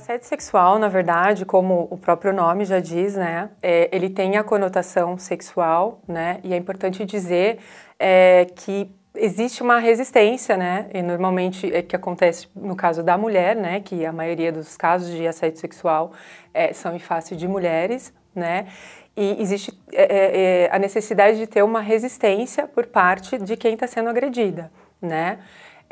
assédio sexual, na verdade, como o próprio nome já diz, né, é, ele tem a conotação sexual, né, e é importante dizer é, que existe uma resistência, né, e normalmente é que acontece no caso da mulher, né, que a maioria dos casos de assédio sexual é, são em face de mulheres, né, e existe é, é, é, a necessidade de ter uma resistência por parte de quem está sendo agredida, né,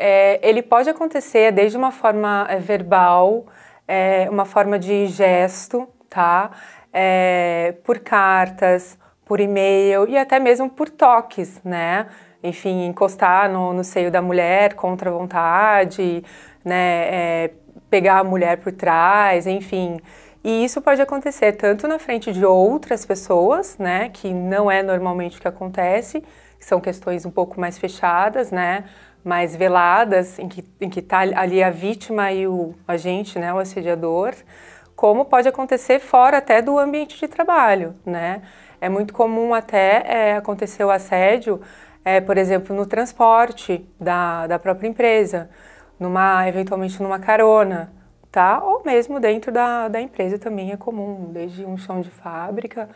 é, ele pode acontecer desde uma forma verbal, é uma forma de gesto, tá? É, por cartas, por e-mail e até mesmo por toques, né? Enfim, encostar no, no seio da mulher contra a vontade, né? É, pegar a mulher por trás, enfim. E isso pode acontecer tanto na frente de outras pessoas, né? Que não é normalmente o que acontece, são questões um pouco mais fechadas, né? mais veladas, em que em que está ali a vítima e o agente, né, o assediador, como pode acontecer fora até do ambiente de trabalho, né? É muito comum até é, acontecer o assédio, é, por exemplo, no transporte da, da própria empresa, numa eventualmente numa carona, tá? Ou mesmo dentro da, da empresa também é comum, desde um chão de fábrica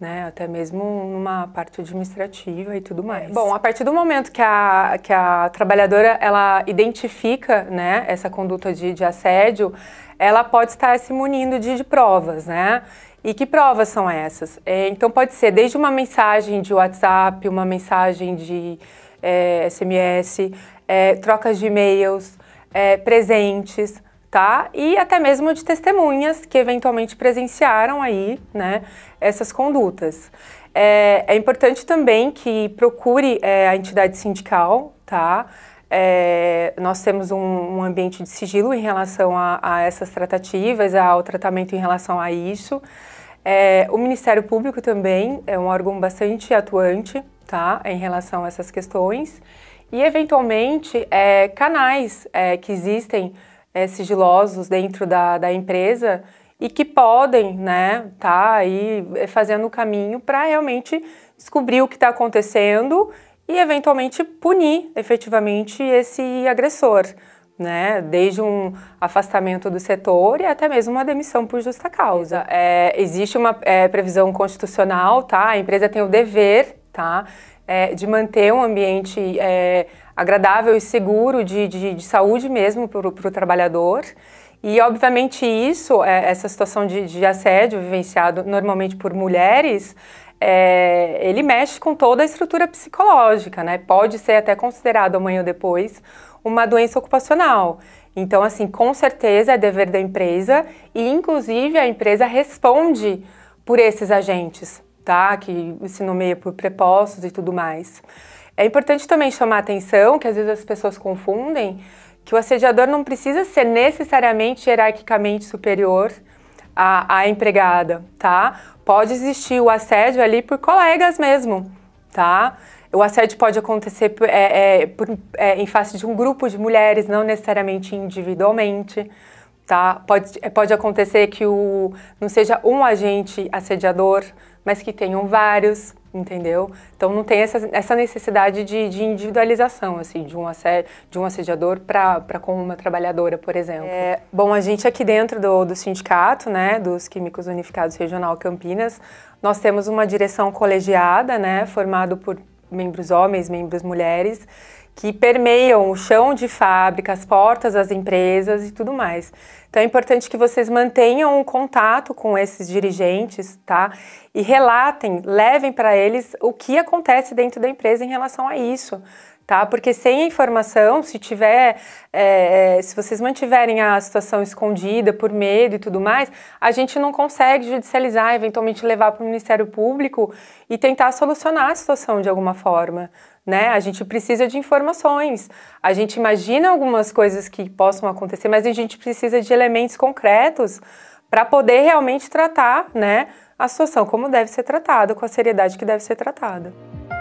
né? Até mesmo numa parte administrativa e tudo mais. Bom, a partir do momento que a, que a trabalhadora ela identifica, né, essa conduta de, de assédio, ela pode estar se munindo de, de provas, né? E que provas são essas? É, então pode ser desde uma mensagem de WhatsApp, uma mensagem de é, SMS, é, trocas de e-mails, é, presentes tá? E até mesmo de testemunhas que eventualmente presenciaram aí, né, essas condutas. É, é importante também que procure é, a entidade sindical, tá? É, nós temos um, um, ambiente de sigilo em relação a, a, essas tratativas, ao tratamento em relação a isso. É, o Ministério Público também é um órgão bastante atuante, tá? Em relação a essas questões. E, eventualmente, é, canais é, que existem é, sigilosos dentro da, da empresa e que podem, né, tá aí é, fazendo o caminho para realmente descobrir o que está acontecendo e eventualmente punir efetivamente esse agressor, né, desde um afastamento do setor e até mesmo uma demissão por justa causa. É, existe uma é, previsão constitucional, tá? A empresa tem o dever tá? É, de manter um ambiente é, agradável e seguro de, de, de saúde mesmo para o trabalhador. E, obviamente, isso, é, essa situação de, de assédio vivenciado normalmente por mulheres, é, ele mexe com toda a estrutura psicológica, né? Pode ser até considerado amanhã ou depois uma doença ocupacional. Então, assim, com certeza é dever da empresa e, inclusive, a empresa responde por esses agentes, tá? Que se nomeia por prepostos e tudo mais. É importante também chamar atenção, que às vezes as pessoas confundem, que o assediador não precisa ser necessariamente hierarquicamente superior à, à empregada, tá? Pode existir o assédio ali por colegas mesmo, tá? O assédio pode acontecer é, é, por, é, em face de um grupo de mulheres, não necessariamente individualmente, tá? Pode, é, pode acontecer que o, não seja um agente assediador, mas que tenham vários, entendeu? Então não tem essa, essa necessidade de, de, individualização, assim, de um, asser, de um assediador para com uma trabalhadora, por exemplo. É, bom, a gente aqui dentro do, do sindicato, né, dos Químicos Unificados Regional Campinas, nós temos uma direção colegiada, né, formado por membros homens, membros mulheres, que permeiam o chão de fábrica, as portas das empresas e tudo mais. Então é importante que vocês mantenham um contato com esses dirigentes, tá? E relatem, levem para eles o que acontece dentro da empresa em relação a isso tá? Porque sem a informação, se tiver, é, é, se vocês mantiverem a situação escondida por medo e tudo mais, a gente não consegue judicializar, eventualmente levar para o Ministério Público e tentar solucionar a situação de alguma forma. Né? A gente precisa de informações. A gente imagina algumas coisas que possam acontecer, mas a gente precisa de elementos concretos para poder realmente tratar, né, a situação como deve ser tratada, com a seriedade que deve ser tratada.